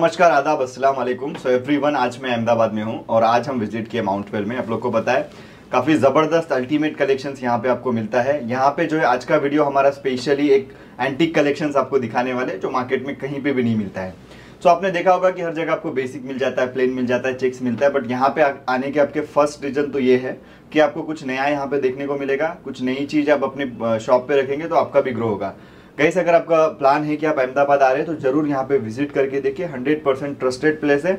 नमस्कार आदाब अस्सलाम वालेकुम सो एवरीवन आज मैं अहमदाबाद में हूँ और आज हम विजिट किए माउंट वेल में आप लोग को बताए काफ़ी ज़बरदस्त अल्टीमेट कलेक्शंस यहाँ पे आपको मिलता है यहाँ पे जो है आज का वीडियो हमारा स्पेशली एक एंटीक कलेक्शंस आपको दिखाने वाले जो मार्केट में कहीं पे भी नहीं मिलता है सो so, आपने देखा होगा कि हर जगह आपको बेसिक मिल जाता है प्लेन मिल जाता है चेक्स मिलता है बट यहाँ पे आने के आपके फर्स्ट रीजन तो ये है कि आपको कुछ नया यहाँ पे देखने को मिलेगा कुछ नई चीज़ आप अपने शॉप पे रखेंगे तो आपका भी ग्रो होगा कैसे अगर आपका प्लान है कि आप अहमदाबाद आ रहे हैं तो जरूर यहाँ पे विजिट करके देखिए 100 परसेंट ट्रस्टेड प्लेस है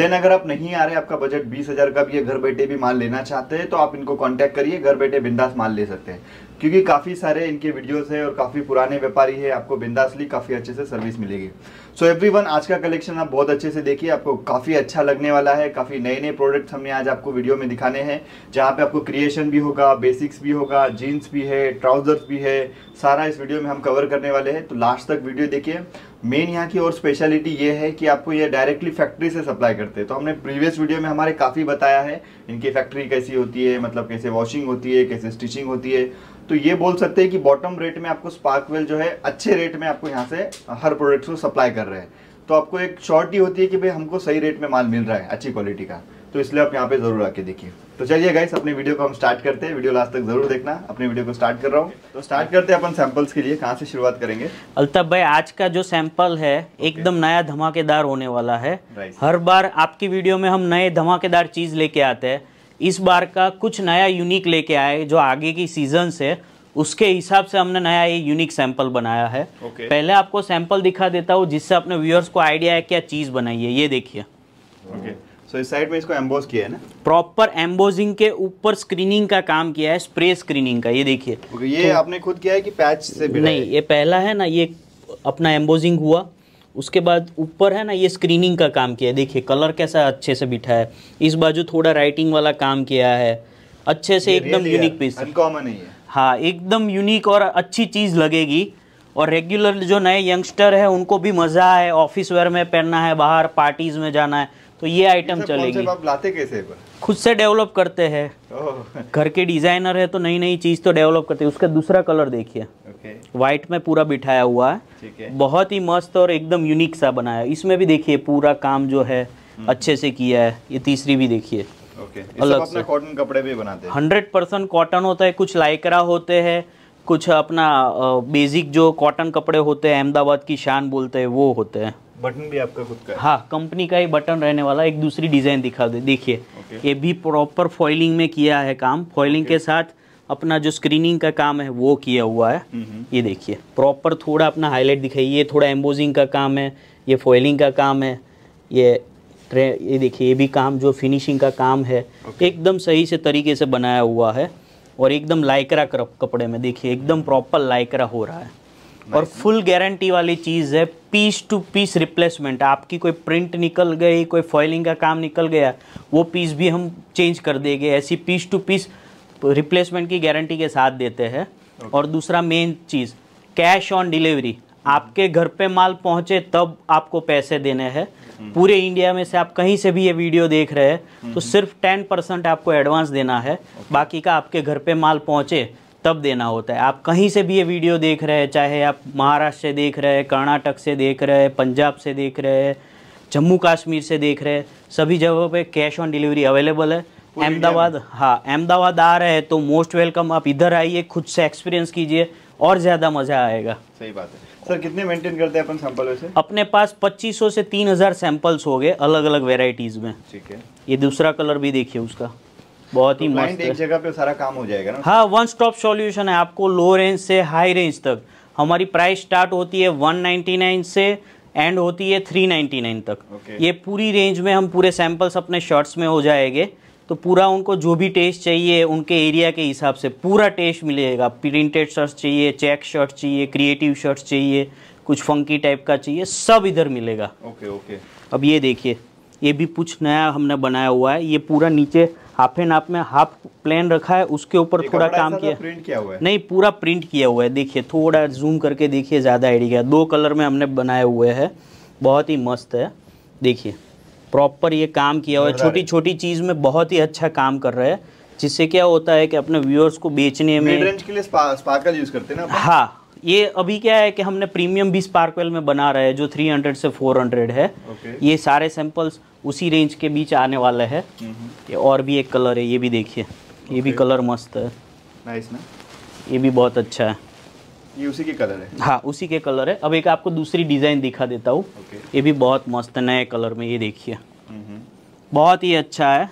देन अगर आप नहीं आ रहे आपका बजट बीस हज़ार का भी है घर बैठे भी माल लेना चाहते हैं तो आप इनको कांटेक्ट करिए घर बैठे बिंदास माल ले सकते हैं क्योंकि काफ़ी सारे इनके वीडियोज़ है और काफ़ी पुराने व्यापारी है आपको ली काफ़ी अच्छे से सर्विस मिलेगी सो वन आज का कलेक्शन आप बहुत अच्छे से देखिए आपको काफ़ी अच्छा लगने वाला है काफ़ी नए नए प्रोडक्ट्स हमने आज आपको वीडियो में दिखाने हैं जहाँ पे आपको क्रिएशन भी होगा बेसिक्स भी होगा जीन्स भी है ट्राउजर्स भी है सारा इस वीडियो में हम कवर करने वाले हैं तो लास्ट तक वीडियो देखिए मेन यहाँ की और स्पेशलिटी ये है कि आपको ये डायरेक्टली फैक्ट्री से सप्लाई करते हैं तो हमने प्रीवियस वीडियो में हमारे काफ़ी बताया है इनकी फैक्ट्री कैसी होती है मतलब कैसे वॉशिंग होती है कैसे स्टिचिंग होती है तो ये बोल सकते हैं कि बॉटम रेट में आपको स्पार्कवेल जो है अच्छे रेट में आपको यहाँ से हर प्रोडक्ट्स को सप्लाई कर रहे हैं तो आपको एक शॉर्ट ही होती है कि भाई हमको सही रेट में माल मिल रहा है अच्छी क्वालिटी का तो इसलिए आप यहाँ पे जरूर आके देखिए तो चलिए गाइस अपने वीडियो को हम स्टार्ट करते हैं वीडियो लास्ट तक जरूर देखना अपने वीडियो को स्टार्ट कर रहा हूँ तो स्टार्ट करते हैं अपन सैंपल्स के लिए कहाँ से शुरुआत करेंगे अल्ताफ भाई आज का जो सैंपल है एकदम नया धमाकेदार होने वाला है हर बार आपकी वीडियो में हम नए धमाकेदार चीज लेके आते हैं इस बार का कुछ नया यूनिक लेके आए जो आगे की सीजन से उसके हिसाब से हमने नया ये यूनिक सैंपल बनाया है okay. पहले आपको सैंपल दिखा देता हूँ जिससे अपने व्यूअर्स को आइडिया है क्या चीज़ बनाई है ये देखिए okay. सो इस साइड में इसको एम्बोज किया है ना प्रॉपर एम्बोजिंग के ऊपर स्क्रीनिंग का काम किया है स्प्रे स्क्रीनिंग का ये देखिए okay, ये तो, आपने खुद किया है कि पैच से नहीं ये पहला है ना ये अपना एम्बोजिंग हुआ उसके बाद ऊपर है ना ये स्क्रीनिंग का काम किया है देखिए कलर कैसा अच्छे से बिठा है इस बाजू थोड़ा राइटिंग वाला काम किया है अच्छे से एकदम यूनिक पीस अनकॉमन है हाँ एकदम यूनिक और अच्छी चीज़ लगेगी और रेगुलर जो नए यंगस्टर है उनको भी मज़ा है ऑफिस वेयर में पहनना है बाहर पार्टीज़ में जाना है तो ये आइटम चलेगी आप लाते कैसे खुद से डेवलप करते हैं घर के डिजाइनर है तो नई नई चीज तो डेवलप करते हैं उसका दूसरा कलर देखिए व्हाइट में पूरा बिठाया हुआ है बहुत ही मस्त और एकदम यूनिक सा बनाया इसमें भी देखिए पूरा काम जो है हम्म। अच्छे से किया है ये तीसरी भी देखिए अलग से कॉटन कपड़े भी बनाते हैं हंड्रेड परसेंट कॉटन होता है कुछ लाइकरा होते हैं कुछ अपना बेसिक जो कॉटन कपड़े होते हैं अहमदाबाद की शान बोलते हैं वो होते हैं बटन भी आपका खुद का हाँ कंपनी का ही बटन रहने वाला एक दूसरी डिज़ाइन दिखा दे देखिए ये भी प्रॉपर फॉइलिंग में किया है काम फॉइलिंग के साथ अपना जो स्क्रीनिंग का काम है वो किया हुआ है mm-hmm. ये देखिए प्रॉपर थोड़ा अपना हाईलाइट दिखाइए ये थोड़ा एम्बोजिंग का काम है ये फॉइलिंग का काम है ये ये देखिए ये भी काम जो फिनिशिंग का काम है एकदम सही से तरीके से बनाया हुआ है और एकदम लाइकरा कपड़े में देखिए एकदम प्रॉपर लाइकरा हो रहा है और फुल गारंटी वाली चीज़ है पीस टू पीस रिप्लेसमेंट आपकी कोई प्रिंट निकल गई कोई फॉइलिंग का काम निकल गया वो पीस भी हम चेंज कर देंगे ऐसी पीस टू पीस रिप्लेसमेंट की गारंटी के साथ देते हैं okay. और दूसरा मेन चीज़ कैश ऑन डिलीवरी आपके घर पे माल पहुंचे तब आपको पैसे देने हैं हम्म। पूरे इंडिया में से आप कहीं से भी ये वीडियो देख रहे हैं तो हम्म। सिर्फ टेन परसेंट आपको एडवांस देना है बाकी का आपके घर पे माल पहुंचे तब देना होता है आप कहीं से भी ये वीडियो देख रहे हैं चाहे आप महाराष्ट्र से देख रहे हैं कर्नाटक से देख रहे हैं पंजाब से देख रहे हैं जम्मू कश्मीर से देख रहे हैं सभी जगहों पे कैश ऑन डिलीवरी अवेलेबल है अहमदाबाद हाँ अहमदाबाद आ रहे हैं तो मोस्ट वेलकम आप इधर आइए खुद से एक्सपीरियंस कीजिए और ज़्यादा मज़ा आएगा सही बात है सर कितने मेंटेन करते हैं अपन सैंपल वैसे अपने पास 2500 से 3000 सैंपल्स हो गए अलग अलग वेराइटीज़ में ठीक है ये दूसरा कलर भी देखिए उसका बहुत तो ही मस्त एक जगह पे सारा काम हो जाएगा ना हाँ वन स्टॉप सॉल्यूशन है आपको लो रेंज से हाई रेंज तक हमारी प्राइस स्टार्ट होती है 199 से एंड होती है 399 तक okay. ये पूरी रेंज में हम पूरे सैंपल्स अपने शर्ट्स में हो जाएंगे तो पूरा उनको जो भी टेस्ट चाहिए उनके एरिया के हिसाब से पूरा टेस्ट मिलेगा प्रिंटेड शर्ट्स चाहिए चेक शर्ट चाहिए क्रिएटिव शर्ट्स चाहिए कुछ फंकी टाइप का चाहिए सब इधर मिलेगा ओके okay, ओके okay. अब ये देखिए ये भी कुछ नया हमने बनाया हुआ है ये पूरा नीचे हाफ एंड हाफ में हाफ प्लेन रखा है उसके ऊपर थोड़ा काम किया प्रिंट तो किया हुआ है नहीं पूरा प्रिंट किया हुआ है देखिए थोड़ा जूम करके देखिए ज़्यादा आइडिया दो कलर में हमने बनाए हुए है बहुत ही मस्त है देखिए प्रॉपर ये काम किया हुआ है छोटी छोटी चीज़ में बहुत ही अच्छा काम कर रहे हैं जिससे क्या होता है कि अपने व्यूअर्स को बेचने में के लिए स्पा, स्पार्कल यूज़ करते हैं ना हाँ ये अभी क्या है कि हमने प्रीमियम भी स्पार्कवेल में बना रहे हैं जो 300 से 400 है okay. ये सारे सैंपल्स उसी रेंज के बीच आने वाले हैं ये और भी एक कलर है ये भी देखिए okay. ये भी कलर मस्त है नाइस ये भी बहुत अच्छा है ये उसी के कलर है हाँ उसी के कलर है अब एक आपको दूसरी डिज़ाइन दिखा देता हूँ okay. ये भी बहुत मस्त नए कलर में ये देखिए बहुत ही अच्छा है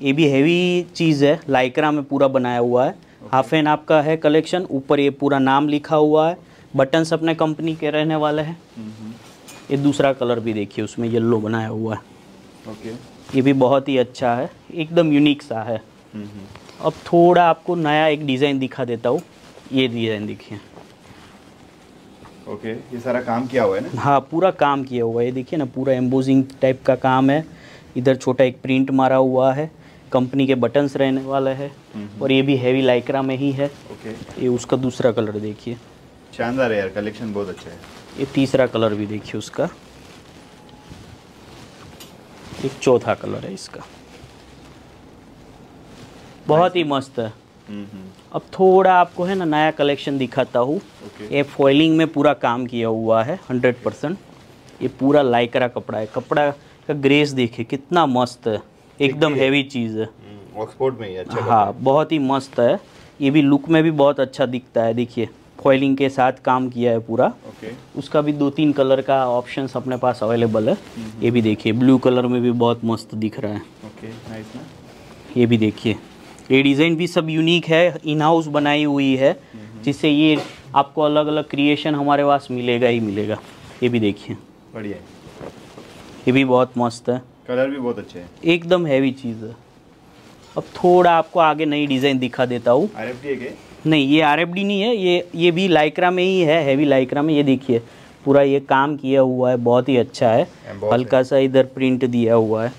ये भी हैवी चीज़ है लाइकरा में पूरा बनाया हुआ है हाफ एन आपका है कलेक्शन ऊपर ये पूरा नाम लिखा हुआ है बटन्स अपने कंपनी के रहने वाले हैं mm-hmm. ये दूसरा कलर भी देखिए उसमें येल्लो बनाया हुआ है ओके ये भी बहुत ही अच्छा है एकदम यूनिक सा है mm-hmm. अब थोड़ा आपको नया एक डिज़ाइन दिखा देता हूँ ये डिज़ाइन देखिए ओके ये सारा काम किया हुआ है ना हाँ पूरा काम किया हुआ है देखिए ना पूरा एम्बोजिंग टाइप का काम है इधर छोटा एक प्रिंट मारा हुआ है कंपनी के बटन्स रहने वाला है हम्म। और ये भी हैवी लाइक्रा में ही है ओके ये उसका दूसरा कलर देखिए शानदार है यार कलेक्शन बहुत अच्छा है ये तीसरा कलर भी देखिए उसका एक चौथा कलर है इसका बहुत ही मस्त है हम्म, हम्म। अब थोड़ा आपको है ना नया कलेक्शन दिखाता हूँ ये फॉइलिंग में पूरा काम किया हुआ है हंड्रेड परसेंट ये पूरा लाइकरा कपड़ा है कपड़ा का ग्रेस देखिए कितना मस्त है एकदम हैवी चीज़ है ऑक्सफोर्ड हम्म, में ही अच्छा हाँ बहुत ही मस्त है ये भी लुक में भी बहुत अच्छा दिखता है देखिए फॉइलिंग के साथ काम किया है पूरा ओके okay. उसका भी दो तीन कलर का ऑप्शन अपने पास अवेलेबल है हम्म। ये भी देखिए ब्लू कलर में भी बहुत मस्त दिख रहा है ओके नाइस ये भी देखिए ये डिज़ाइन भी सब यूनिक है इन हाउस बनाई हुई है हम्म। जिससे ये आपको अलग अलग क्रिएशन हमारे पास मिलेगा ही मिलेगा ये भी देखिए बढ़िया ये भी बहुत मस्त है कलर भी बहुत अच्छे हैं एकदम हैवी चीज़ है अब थोड़ा आपको आगे नई डिज़ाइन दिखा देता हूँ आर नहीं ये आर नहीं है ये ये भी लाइक्रा में ही है हैवी लाइक्रा में ये देखिए पूरा ये काम किया हुआ है बहुत ही अच्छा है हल्का सा इधर प्रिंट दिया हुआ है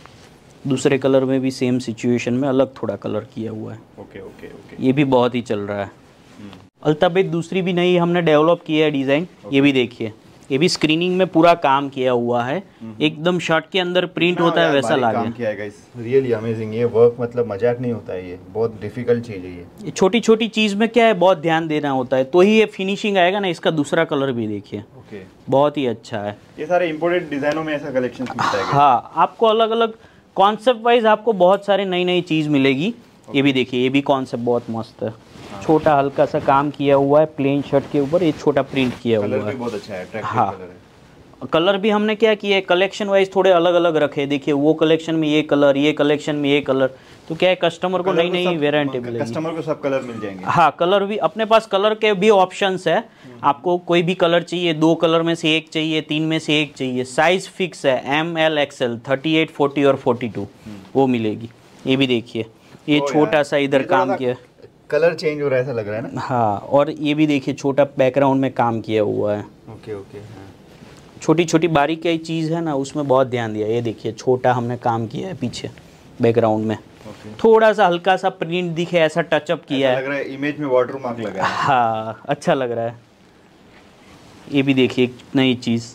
दूसरे कलर में भी सेम सिचुएशन में अलग थोड़ा कलर किया हुआ है ओके ओके ओके ये भी बहुत ही चल रहा है hmm। अल्ताबेद दूसरी भी नहीं हमने डेवलप किया है डिज़ाइन ये भी देखिए ये भी स्क्रीनिंग में पूरा काम किया हुआ है एकदम शर्ट के अंदर प्रिंट हाँ होता है वैसा लगा काम किया है रियली अमेजिंग ये वर्क मतलब मजाक नहीं होता है ये बहुत डिफिकल्ट चीज़ है ये छोटी छोटी चीज़ में क्या है बहुत ध्यान देना होता है तो ही ये फिनिशिंग आएगा ना इसका दूसरा कलर भी देखिए बहुत ही अच्छा है ये सारे इम्पोर्टेड डिज़ाइनों में ऐसा कलेक्शन हाँ आपको अलग अलग कॉन्सेप्ट वाइज आपको बहुत सारे नई नई चीज़ मिलेगी ये भी देखिए ये भी कॉन्सेप्ट बहुत मस्त है छोटा हल्का सा काम किया हुआ है प्लेन शर्ट के ऊपर ये छोटा प्रिंट किया हुआ है बहुत अच्छा है हाँ कलर भी हमने क्या किया है कलेक्शन वाइज थोड़े अलग अलग रखे देखिए वो कलेक्शन में ये कलर ये कलेक्शन में ये कलर तो क्या है कस्टमर को नई नई वेरायटी मिलेगी कस्टमर को सब कलर मिल जाएंगे हाँ कलर भी अपने पास कलर के भी ऑप्शंस है हम्म। आपको कोई भी कलर चाहिए दो कलर में से एक चाहिए तीन में से एक चाहिए साइज फिक्स है M L XL thirty eight forty और फोर्टी हम्म। टू वो मिलेगी ये भी देखिए ये तो छोटा सा इधर तो काम किया कलर चेंज हो रहा है ऐसा लग रहा है ना हाँ और ये भी देखिए छोटा बैकग्राउंड में काम किया हुआ है ओके ओके हाँ। छोटी छोटी बारीक का चीज़ है ना उसमें बहुत ध्यान दिया ये देखिए छोटा हमने काम किया है पीछे बैकग्राउंड में थोड़ा सा हल्का सा प्रिंट दिखे ऐसा टचअप किया है लग रहा है इमेज में वाटर मार्क लगा हाँ अच्छा लग रहा है ये भी देखिए नई चीज़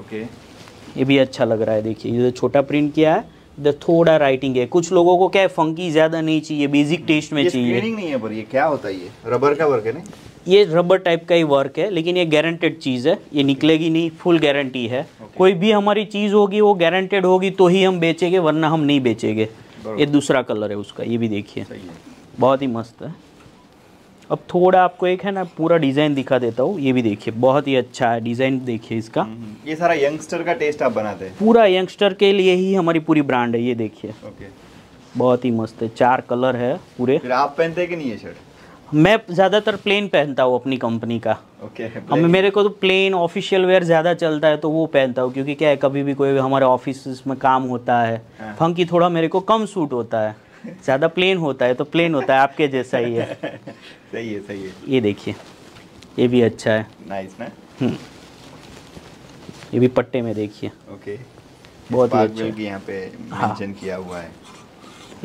ओके ये भी अच्छा लग रहा है देखिए ये छोटा प्रिंट किया है द थोड़ा राइटिंग है कुछ लोगों को क्या है फंकी ज़्यादा नहीं चाहिए बेसिक टेस्ट में चाहिए नहीं है पर ये क्या होता है ये रबर का वर्क है नहीं ये रबर टाइप का ही वर्क है लेकिन ये गारंटेड चीज़ है ये निकलेगी नहीं फुल गारंटी है okay. कोई भी हमारी चीज़ होगी वो गारंटेड होगी तो ही हम बेचेंगे वरना हम नहीं बेचेंगे ये दूसरा कलर है उसका ये भी देखिए बहुत ही मस्त है अब थोड़ा आपको एक है ना पूरा डिज़ाइन दिखा देता हूँ ये भी देखिए बहुत ही अच्छा है डिज़ाइन देखिए इसका हम्म, हम्म। ये सारा यंगस्टर का टेस्ट आप बनाते हैं पूरा यंगस्टर के लिए ही हमारी पूरी ब्रांड है ये देखिए बहुत ही मस्त है चार कलर है पूरे फिर आप पहनते कि नहीं ये शर्ट मैं ज़्यादातर प्लेन पहनता हूँ अपनी कंपनी का ओके okay, हमें मेरे को तो प्लेन ऑफिशियल वेयर ज़्यादा चलता है तो वो पहनता हूँ क्योंकि क्या है कभी भी कोई हमारे ऑफिस में काम होता है फंकी हाँ। थोड़ा मेरे को कम सूट होता है ज़्यादा प्लेन होता है तो प्लेन होता है आपके जैसा ही है सही है सही है ये देखिए ये भी अच्छा है नाइस ना हम्म ये भी पट्टे में देखिए ओके बहुत ही अच्छा है यहाँ पे हाँ। मेंशन हाँ। किया हुआ है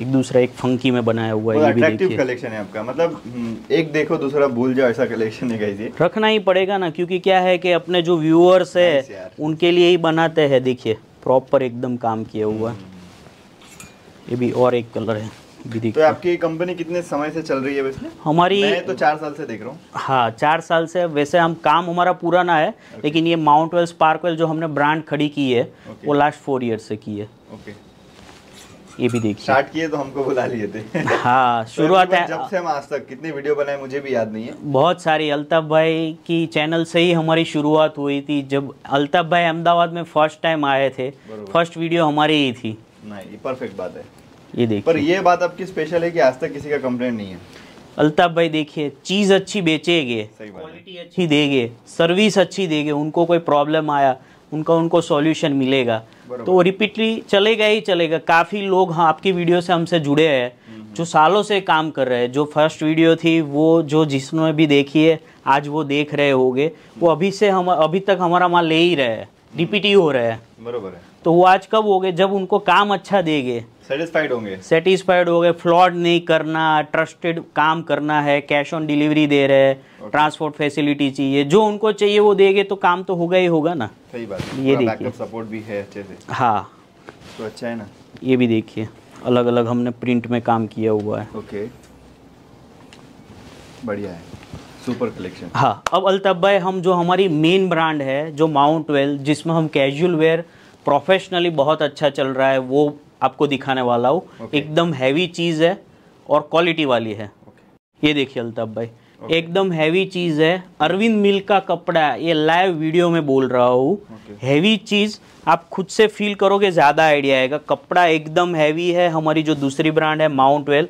एक दूसरा एक फंकी में बनाया हुआ है ये भी देखिए कलेक्शन है आपका मतलब हम्म, एक देखो दूसरा भूल जाओ ऐसा कलेक्शन है गाइस रखना ही पड़ेगा ना क्योंकि क्या है कि अपने जो व्यूअर्स है उनके लिए ही बनाते हैं देखिए प्रॉपर एकदम काम किया हुआ हम्म। ये भी और एक कलर है भी तो आपकी कंपनी कितने समय से चल रही है वैसे हमारी मैं तो चार साल से देख रहा हूँ हाँ चार साल से वैसे हम काम हमारा पुराना है okay. लेकिन ये माउंट वेल्स स्पार्क वेल जो हमने ब्रांड खड़ी की है okay. वो लास्ट फोर ईयर से की है ओके okay. ये भी देखिए स्टार्ट किए तो हमको बुला लिए थे हाँ तो शुरुआत है जब से हम आज तक कितने वीडियो बनाए मुझे भी याद नहीं है बहुत सारी अल्ताफ भाई की चैनल से ही हमारी शुरुआत हुई थी जब अल्ताफ भाई अहमदाबाद में फर्स्ट टाइम आए थे फर्स्ट वीडियो हमारी ही थी नहीं ये परफेक्ट बात है ये देखिए पर ये बात आपकी स्पेशल है कि आज तक किसी का कंप्लेंट नहीं है अल्ताफ भाई देखिए चीज़ अच्छी बेचेंगे क्वालिटी अच्छी देंगे सर्विस अच्छी देंगे उनको कोई प्रॉब्लम आया उनका उनको सॉल्यूशन मिलेगा तो रिपीटली चलेगा ही चलेगा काफ़ी लोग हाँ आपकी वीडियो से हमसे जुड़े हैं हम्म। जो सालों से काम कर रहे हैं जो फर्स्ट वीडियो थी वो जो जिसने भी देखी है आज वो देख रहे होंगे वो हम्म। अभी से हम अभी तक हमारा माल ले ही रहे हैं रिपीट हम्म। ही हो रहे हैं बरोबर है तो वो आज कब हो गए जब उनको काम अच्छा देंगे सेटिस्फाइड होंगे सेटिस्फाइड हो गए फ्लॉड नहीं करना ट्रस्टेड काम करना है कैश ऑन डिलीवरी दे रहे हैं ट्रांसपोर्ट फैसिलिटी चाहिए जो उनको चाहिए वो देंगे तो काम तो होगा ही होगा ना सही बात ये देखिए सपोर्ट भी है अच्छे से हाँ तो अच्छा है ना ये भी देखिए अलग अलग हमने प्रिंट में काम किया हुआ है ओके बढ़िया है सुपर कलेक्शन हाँ अब अल्तब हम जो हमारी मेन ब्रांड है जो माउंट वेल जिसमें हम कैजुअल वेयर प्रोफेशनली बहुत अच्छा चल रहा है वो आपको दिखाने वाला हूँ okay. एकदम हैवी चीज़ है और क्वालिटी वाली है okay. ये देखिए अल्ताफ भाई okay. एकदम हैवी चीज़ है अरविंद मिल का कपड़ा ये लाइव वीडियो में बोल रहा हूँ okay. हैवी चीज़ आप खुद से फील करोगे ज़्यादा आइडिया आएगा कपड़ा एकदम हैवी है हमारी जो दूसरी ब्रांड है माउंट वेल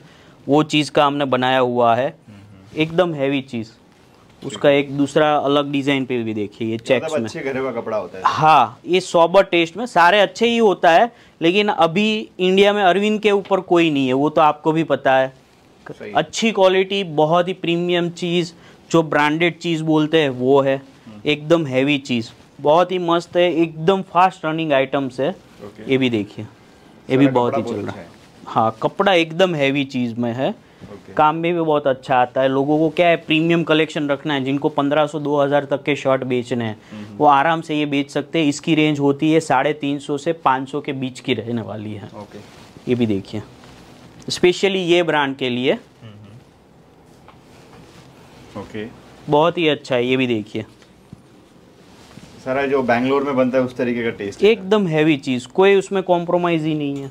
वो चीज़ का हमने बनाया हुआ है हम्म, हम्म। एकदम हैवी चीज़ उसका एक दूसरा अलग डिजाइन पे भी देखिए ये चेक्स मतलब में अच्छे घरे का कपड़ा होता है हाँ ये सॉबर टेस्ट में सारे अच्छे ही होता है लेकिन अभी इंडिया में अरविंद के ऊपर कोई नहीं है वो तो आपको भी पता है अच्छी क्वालिटी बहुत ही प्रीमियम चीज़ जो ब्रांडेड चीज़ बोलते हैं वो है हम्म। एकदम हैवी चीज़ बहुत ही मस्त है एकदम फास्ट रनिंग आइटम्स है ये भी देखिए ये भी बहुत ही चल रहा अच्छा है हाँ कपड़ा एकदम हैवी चीज़ में है okay. काम में भी बहुत अच्छा आता है लोगों को क्या है प्रीमियम कलेक्शन रखना है जिनको 1500 2000 तक के शर्ट बेचने हैं हम्म। वो आराम से ये बेच सकते हैं इसकी रेंज होती है साढ़े तीन सौ से 500 सौ के बीच की रहने वाली है okay. ये भी देखिए स्पेशली ये ब्रांड के लिए ओके हम्म। okay. बहुत ही अच्छा है ये भी देखिए सारा जो बैंगलोर में बनता है उस तरीके का टेस्ट एकदम हैवी चीज़ कोई उसमें कॉम्प्रोमाइज़ ही नहीं है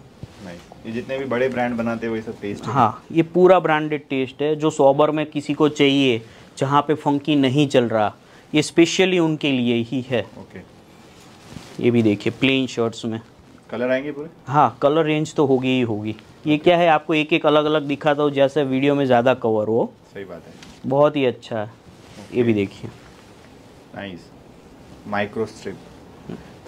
ये जितने भी बड़े ब्रांड बनाते हैं वही सब टेस्ट है। हाँ ये पूरा ब्रांडेड टेस्ट है जो सोबर में किसी को चाहिए जहाँ पे फंकी नहीं चल रहा ये स्पेशली उनके लिए ही है ओके ये भी देखिए प्लेन शर्ट्स में कलर आएंगे पूरे हाँ कलर रेंज तो होगी ही होगी ये क्या है आपको एक एक अलग अलग दिखाता हूँ जैसे वीडियो में ज़्यादा कवर हो सही बात है बहुत ही अच्छा है ये भी देखिए नाइस माइक्रो स्ट्रिप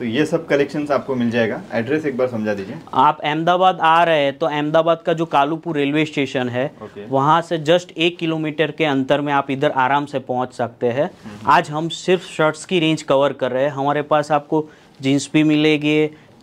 तो ये सब कलेक्शन आपको मिल जाएगा एड्रेस एक बार समझा दीजिए आप अहमदाबाद आ रहे हैं तो अहमदाबाद का जो कालूपुर रेलवे स्टेशन है वहाँ से जस्ट एक किलोमीटर के अंतर में आप इधर आराम से पहुँच सकते हैं आज हम सिर्फ शर्ट्स की रेंज कवर कर रहे हैं हमारे पास आपको जीन्स भी मिलेगी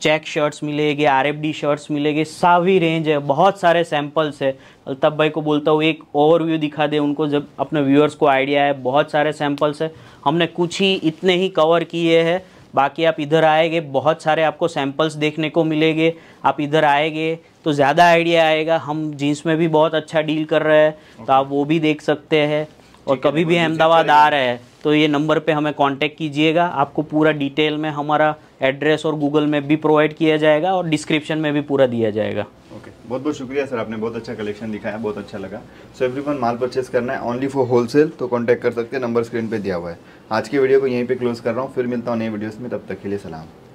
चेक शर्ट्स मिलेगी आर शर्ट्स मिलेगी सभी रेंज है बहुत सारे सैंपल्स है अल्ताफ भाई को बोलता हूँ एक ओवरव्यू दिखा दे उनको जब अपने व्यूअर्स को आइडिया है बहुत सारे सैंपल्स है हमने कुछ ही इतने ही कवर किए हैं बाकी आप इधर आएंगे बहुत सारे आपको सैम्पल्स देखने को मिलेंगे आप इधर आएंगे तो ज़्यादा आइडिया आएगा हम जींस में भी बहुत अच्छा डील कर रहे हैं तो आप वो भी देख सकते हैं और कभी भी अहमदाबाद अच्छा आ रहे हैं तो ये नंबर पे हमें कांटेक्ट कीजिएगा आपको पूरा डिटेल में हमारा एड्रेस और गूगल मैप भी प्रोवाइड किया जाएगा और डिस्क्रिप्शन में भी पूरा दिया जाएगा ओके okay. बहुत बहुत शुक्रिया सर आपने बहुत अच्छा कलेक्शन दिखाया बहुत अच्छा लगा सो एवरी वन माल परचेस करना है ओनली फॉर होलसेल तो कॉन्टैक्ट कर सकते हैं नंबर स्क्रीन पर दिया हुआ है आज के वीडियो को यहीं पर क्लोज कर रहा हूँ फिर मिलता हूँ नई वीडियोज़ में तब तक के लिए सलाम